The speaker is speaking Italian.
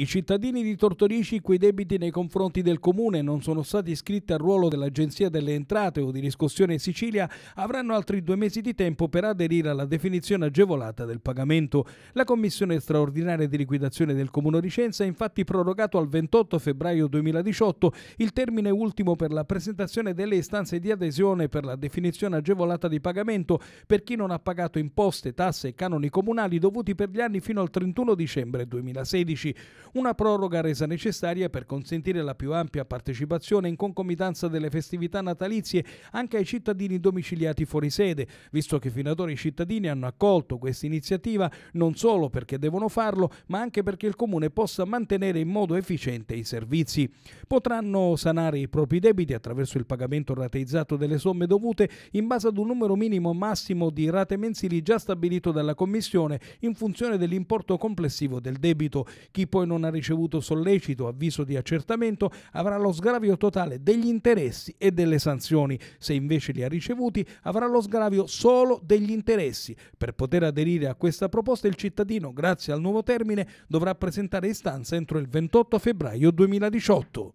I cittadini di Tortorici cui debiti nei confronti del comune non sono stati iscritti al ruolo dell'Agenzia delle Entrate o di riscossione in Sicilia avranno altri due mesi di tempo per aderire alla definizione agevolata del pagamento. La Commissione straordinaria di liquidazione del Comune Ricenza ha infatti prorogato al 28 febbraio 2018 il termine ultimo per la presentazione delle istanze di adesione per la definizione agevolata di pagamento per chi non ha pagato imposte, tasse e canoni comunali dovuti per gli anni fino al 31 dicembre 2016 una proroga resa necessaria per consentire la più ampia partecipazione in concomitanza delle festività natalizie anche ai cittadini domiciliati fuori sede, visto che fino ad ora i cittadini hanno accolto questa iniziativa non solo perché devono farlo, ma anche perché il Comune possa mantenere in modo efficiente i servizi. Potranno sanare i propri debiti attraverso il pagamento rateizzato delle somme dovute in base ad un numero minimo massimo di rate mensili già stabilito dalla Commissione in funzione dell'importo complessivo del debito. Chi poi non non ha ricevuto sollecito avviso di accertamento avrà lo sgravio totale degli interessi e delle sanzioni, se invece li ha ricevuti avrà lo sgravio solo degli interessi. Per poter aderire a questa proposta il cittadino, grazie al nuovo termine, dovrà presentare istanza entro il 28 febbraio 2018.